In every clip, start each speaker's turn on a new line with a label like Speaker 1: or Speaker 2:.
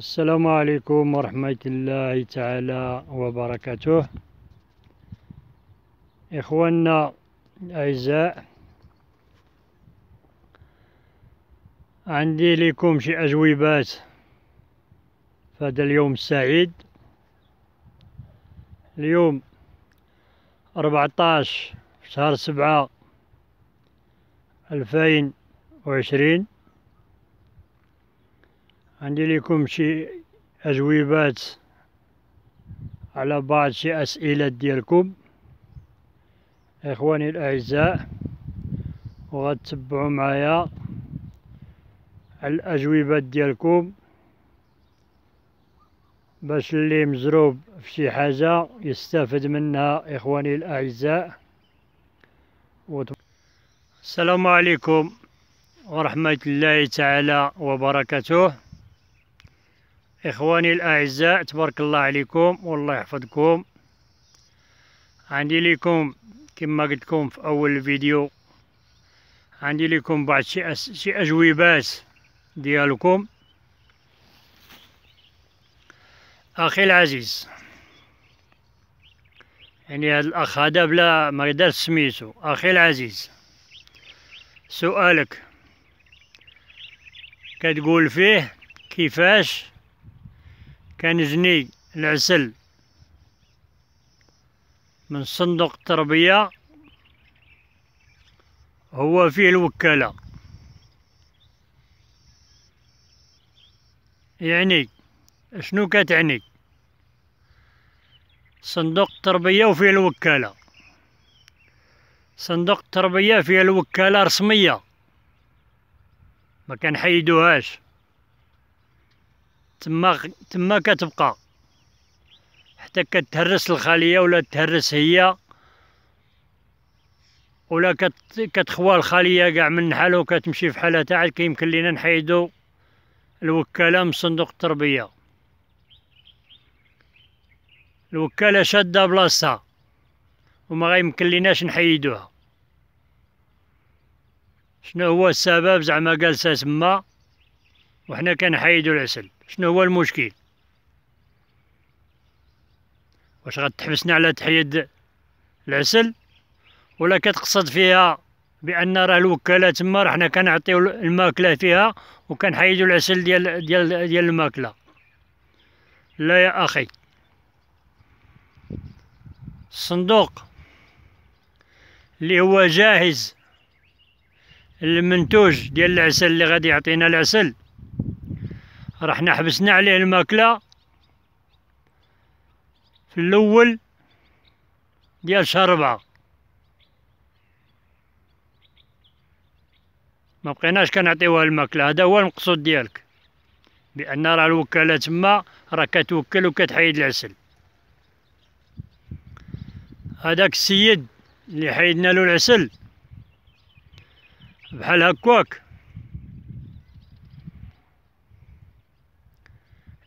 Speaker 1: السلام عليكم ورحمة الله تعالى وبركاته إخواننا الأعزاء عندي لكم شي أجوبات في اليوم السعيد اليوم 14 شهر سبعة ألفين وعشرين عندي لكم شي أجوبات على بعض شي أسئلة ديالكم إخواني الأعزاء وغتتبعوا معايا الأجوبات ديالكم باش اللي مزروب في شي حاجة يستافد منها إخواني الأعزاء السلام عليكم ورحمة الله تعالى وبركاته إخواني الأعزاء تبارك الله عليكم والله يحفظكم عندي لكم كما قلت لكم في أول الفيديو عندي لكم بعض شي, أس... شي أجوبات ديالكم أخي العزيز يعني هذا الأخ هذا بلا ما يقدرش سميتو أخي العزيز سؤالك كتقول فيه كيفاش كان جني العسل من صندوق التربية هو فيه الوكالة يعني شنو كتعني صندوق التربية وفيه الوكالة صندوق التربية فيه الوكالة رسمية ما حيدوهاش تما تما كتبقى حتى كتهرس الخليه ولا تهرس هي ولا كتخوى الخليه كاع من حالها وكتمشي في حالها تاع كيمكن لينا نحيدو الوكاله من صندوق التربيه الوكاله شاده بلاصتها وما غيمكن ليناش نحيدوها شنو هو السبب زعما جالسه تما وحنا كنحيدو العسل شنو هو المشكل واش غتحبسنا على تحيد العسل ولا كتقصد فيها بان راه الوكاله تما راه حنا كنعطيو الماكله فيها وكنحيدو العسل ديال ديال ديال الماكله لا يا اخي الصندوق اللي هو جاهز المنتوج ديال العسل اللي غادي يعطينا العسل رحنا حبسنا عليه الماكله في الاول ديال شهر ربعة ما بقيناش كنعطيوها الماكله هذا هو المقصود ديالك بان راه الوكاله تما راه كتوكل وكتحيد العسل هذاك السيد اللي حيدنا له العسل بحال هكاك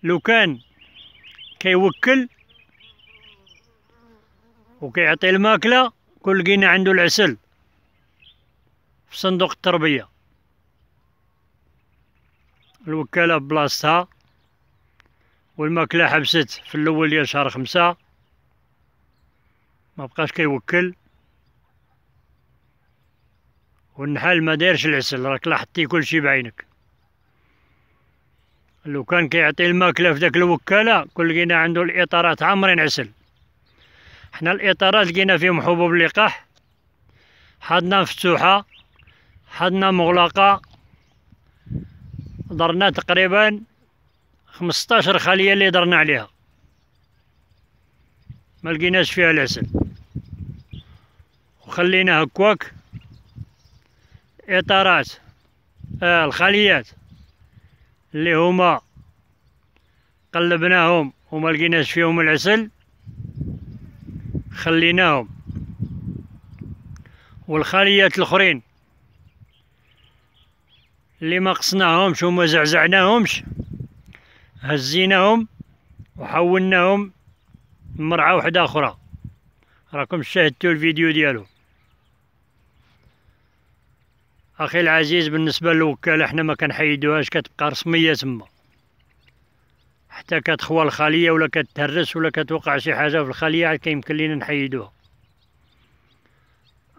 Speaker 1: لو كان كيوكل وكيعطي الماكله كل لقينا عنده العسل في صندوق التربيه الوكاله بلاصتها والماكله حبست في الاول ديال شهر خمسة ما بقاش كيوكل والنحال ما دايرش العسل راك لاحظتي كلشي بعينك لو كان كيعطي الماكله في داك الوكاله كل لقينا عنده الاطارات عامرين عسل حنا الاطارات لقينا فيهم حبوب اللقاح حدنا مفتوحه حدنا مغلقه درنا تقريبا 15 خليه اللي درنا عليها ما لقيناش فيها العسل وخلينا هكاك اطارات آه الخليات اللي هما قلبناهم وما لقيناش فيهم العسل خليناهم والخليات الاخرين اللي ما قصناهمش وما زعزعناهمش هزيناهم وحولناهم مرعى وحده اخرى راكم شاهدتوا الفيديو ديالو اخي العزيز بالنسبه للوكاله حنا ما كنحيدوهاش كتبقى رسميه تما حتى كتخوى الخليه ولا كتهرس ولا كتوقع شي حاجه في الخليه عاد كيمكن لينا نحيدوها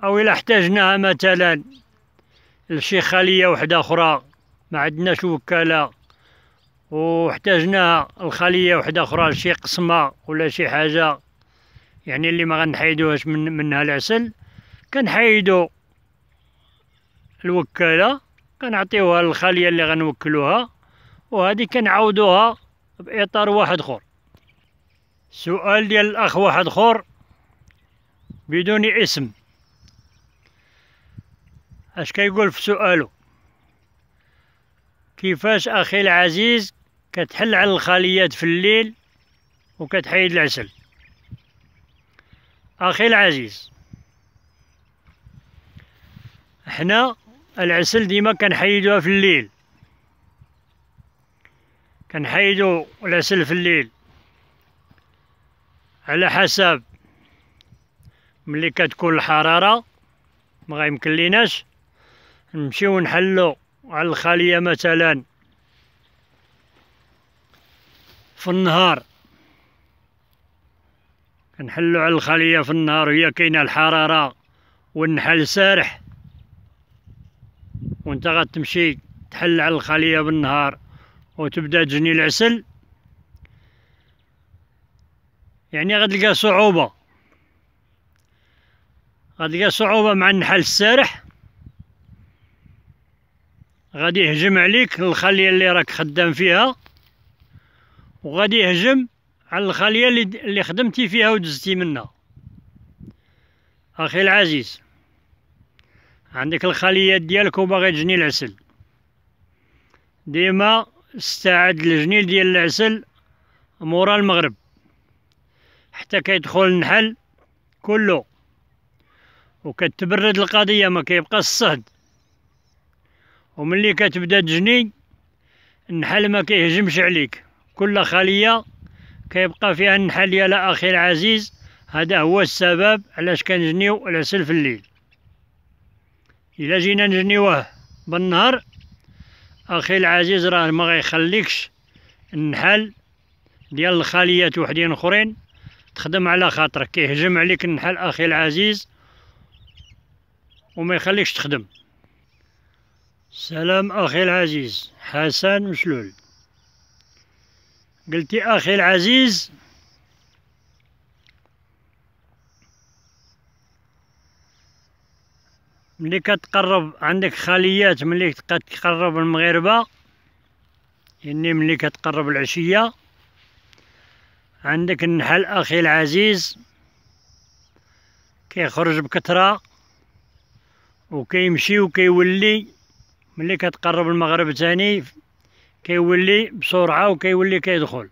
Speaker 1: او الا احتاجناها مثلا لشي خليه وحده اخرى ما عندناش وكاله واحتاجناها الخليه وحده اخرى لشي قسمه ولا شي حاجه يعني اللي ما غنحيدوهاش من منها العسل كنحيدو الوكاله كنعطيوها للخاليه اللي غنوكلوها وهذه كنعاودوها باطار واحد اخر سؤال ديال الاخ واحد اخر بدون اسم اش كيقول في سؤاله كيفاش اخي العزيز كتحل على الخليات في الليل وكتحيد العسل اخي العزيز حنا العسل ديما كنحيدوها في الليل كنحيدو العسل في الليل على حسب ملي كتكون الحراره ما غيمكن ليناش نمشيو نحلو على الخليه مثلا في النهار كنحلو على الخليه في النهار وهي كاينه الحراره والنحل سارح وانت غتمشي تحل على الخليه بالنهار وتبدا تجني العسل يعني غتلقى صعوبه غتلقى صعوبه مع النحل السارح غادي يهجم عليك الخليه اللي راك خدام فيها وغادي يهجم على الخليه اللي خدمتي فيها ودزتي منها اخي العزيز عندك الخليات ديالك وباغي تجني العسل ديما استعد الجنين ديال العسل مورا المغرب حتى كيدخل النحل كله وكتبرد القضية ما كيبقى الصهد وملي كتبدا تجني النحل ما كيهجمش عليك كل خلية كيبقى فيها النحل يا اخي العزيز هذا هو السبب علاش كنجنيو العسل في الليل الا جينا نجنيوه بالنهار اخي العزيز راه ما غيخليكش النحل ديال الخاليات وحدين اخرين تخدم على خاطرك كيهجم عليك النحل اخي العزيز وما يخليكش تخدم سلام اخي العزيز حسن مشلول قلتي اخي العزيز ملي كتقرب عندك خليات ملي كتقرب المغاربه يعني ملي كتقرب العشيه عندك النحل اخي العزيز كيخرج بكثره وكيمشي وكيولي ملي كتقرب المغرب ثاني كيولي بسرعه وكيولي كيدخل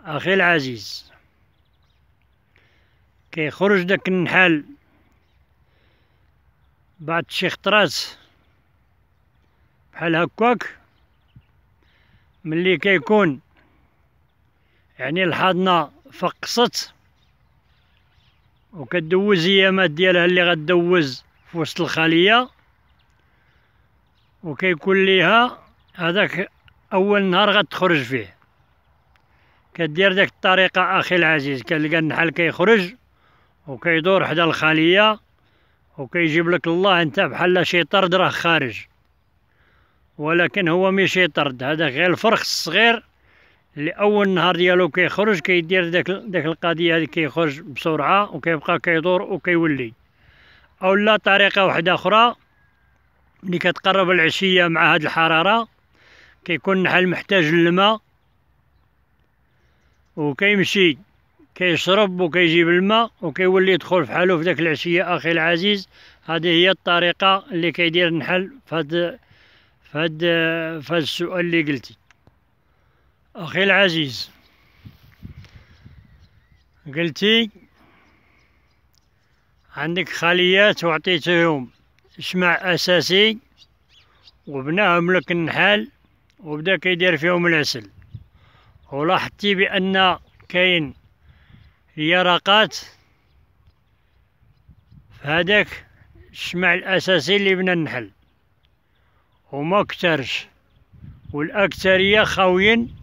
Speaker 1: اخي العزيز كيخرج داك النحل بعد شي خطرات بحال هكاك ملي كيكون يعني الحاضنة فقصت وكدوز ايامات ديالها اللي غدوز في وسط الخلية وكيكون ليها هذاك اول نهار غتخرج فيه كدير ديك الطريقة اخي العزيز كنلقى النحل كيخرج وكيدور حدا الخلية وكيجيب لك الله انت بحال شي طرد راه خارج ولكن هو ماشي طرد هذا غير الفرخ الصغير اللي اول نهار ديالو كيخرج كيدير داك داك القضيه هذه كيخرج بسرعه وكيبقى كيدور وكيولي او لا طريقه واحده اخرى ملي كتقرب العشيه مع هاد الحراره كيكون النحل محتاج للماء وكيمشي كيشرب وكيجيب الماء وكيولي يدخل في حاله في داك العشيه اخي العزيز هذه هي الطريقه اللي كيدير النحل فهاد فهاد فهاد السؤال اللي قلتي اخي العزيز قلتي عندك خليات وعطيتهم شمع اساسي وبناهم لك النحال وبدا كيدير فيهم العسل ولاحظتي بان كاين في هذاك الشمع الأساسي اللي بنا النحل وما كترش والأكثرية خاويين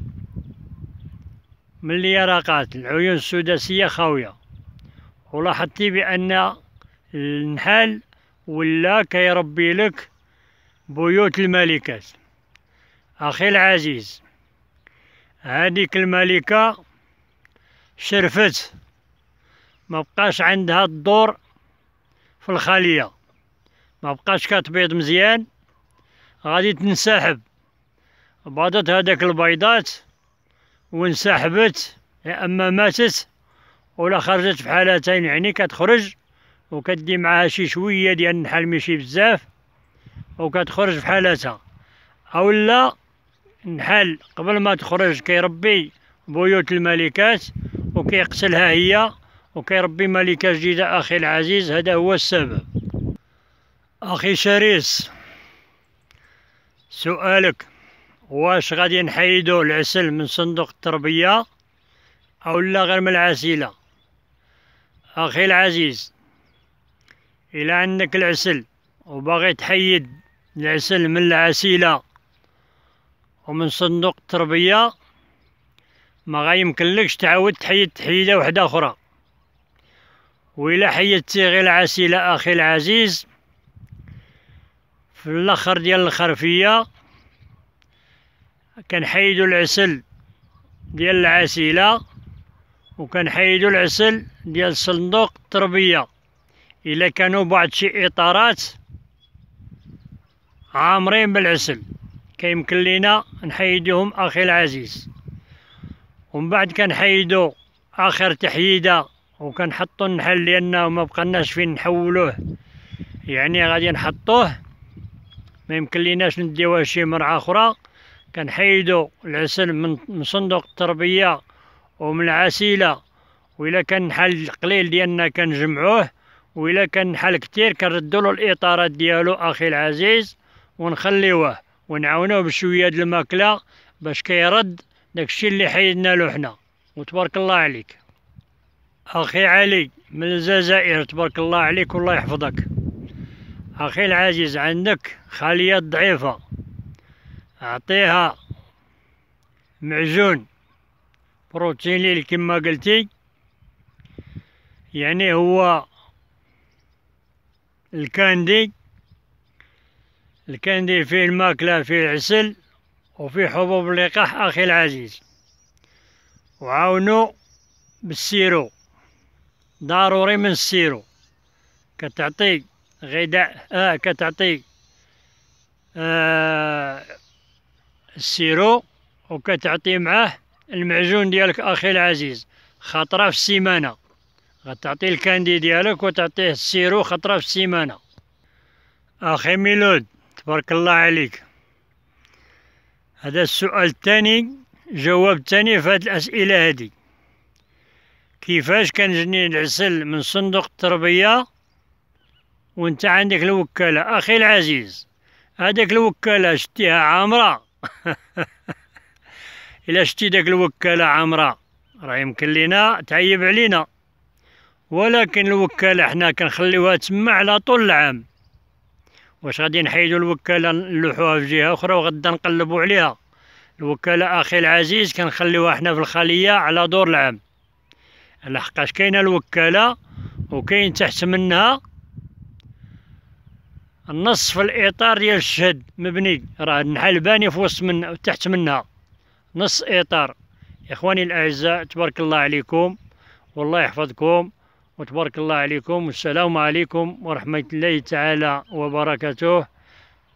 Speaker 1: من اليرقات العيون السداسية خاوية ولاحظتي بأن النحل ولا كيربي لك بيوت الملكات أخي العزيز هذيك الملكة شرفت ما بقاش عندها الدور في الخلية ما بقاش كتبيض مزيان غادي تنسحب بعضت هذاك البيضات وانسحبت يا اما ماتت ولا خرجت في حالتين يعني كتخرج وكدي معها شي شويه ديال النحل ماشي بزاف وكتخرج في حالتها اولا النحل قبل ما تخرج كيربي بيوت الملكات وكيقتلها هي وكيربي ملكة جديدة أخي العزيز هذا هو السبب أخي شريس سؤالك واش غادي نحيدو العسل من صندوق التربية أو لا غير من العسيلة أخي العزيز الى عندك العسل وباغي تحيد العسل من العسيلة ومن صندوق التربية ما غيمكنلكش تعاود تحيد تحيده وحده اخرى وإلا حيدتي غير العسيلة أخي العزيز في الاخر ديال الخرفية كنحيدو العسل ديال العسيلة وكنحيدو العسل ديال صندوق التربية إلا كانوا بعض شي إطارات عامرين بالعسل كيمكن لينا نحيدهم أخي العزيز ومن بعد كنحيدو اخر تحييده وكنحطو النحل لانه ما بقناش فين نحولوه يعني غادي نحطوه ما يمكن ليناش نديوه شي مرعى اخرى كنحيدو العسل من صندوق التربيه ومن العسيله وإلا كان نحل قليل ديالنا كنجمعوه وإلا كان نحل كتير كنردو له الإطارات ديالو أخي العزيز ونخليوه ونعاونوه بشوية د الماكلة باش كيرد داكشي اللي حيدنا له حنا وتبارك الله عليك اخي علي من الجزائر تبارك الله عليك والله يحفظك اخي العزيز عندك خاليه ضعيفه اعطيها معجون بروتيني كما قلتي يعني هو الكاندي الكاندي فيه الماكله فيه العسل وفي حبوب اللقاح أخي العزيز وعاونوا بالسيرو ضروري من السيرو كتعطي غذاء آه كتعطي آه السيرو وكتعطي معاه المعجون ديالك أخي العزيز خطرة في السيمانة غتعطي الكاندي ديالك وتعطيه السيرو خطرة في السيمانة أخي ميلود تبارك الله عليك هذا السؤال الثاني جواب تاني في هاد الأسئلة هادي كيفاش كنجني العسل من صندوق التربية وانت عندك الوكالة أخي العزيز هذاك الوكالة شتيها عامرة إلا شتي داك الوكالة عامرة راه يمكن لينا تعيب علينا ولكن الوكالة حنا كنخليوها تما على طول العام واش غادي نحيدو الوكاله نلوحوها في جهه اخرى وغدا نقلبو عليها الوكاله اخي العزيز كنخليوها حنا في الخليه على دور العام لحقاش كاينه الوكاله وكاين تحت منها النص في الاطار ديال الشهد مبني راه النحل باني في وسط من تحت منها نص اطار اخواني الاعزاء تبارك الله عليكم والله يحفظكم وتبارك الله عليكم والسلام عليكم ورحمة الله تعالى وبركاته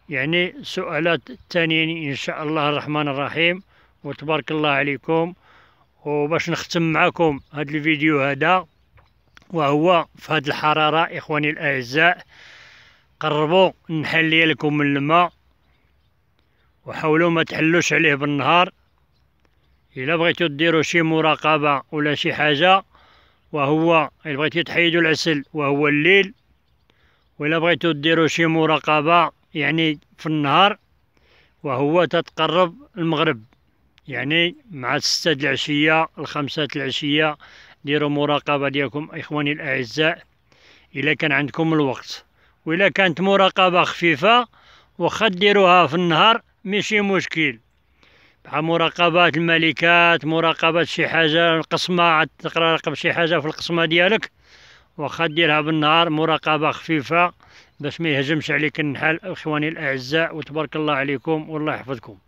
Speaker 1: يعني سؤالات التانيين إن شاء الله الرحمن الرحيم وتبارك الله عليكم وباش نختم معكم هذا الفيديو هذا وهو في هذه الحرارة إخواني الأعزاء قربوا نحلي لكم الماء وحاولوا ما تحلوش عليه بالنهار إلا بغيتو تديروا شي مراقبة ولا شي حاجة وهو إلا بغيتي تحيدو العسل وهو الليل وإلا بغيتو ديرو شي مراقبة يعني في النهار وهو تتقرب المغرب يعني مع الستة العشية الخمسة العشية ديروا مراقبة ديالكم إخواني الأعزاء إلا كان عندكم الوقت وإلا كانت مراقبة خفيفة وخا ديروها في النهار ماشي مشكل مراقبات الملكات مراقبة شي حاجة القسمة عاد رقم شي حاجة في القسمة ديالك واخا ديرها بالنهار مراقبة خفيفة باش ما يهجمش عليك النحل اخواني الاعزاء وتبارك الله عليكم والله يحفظكم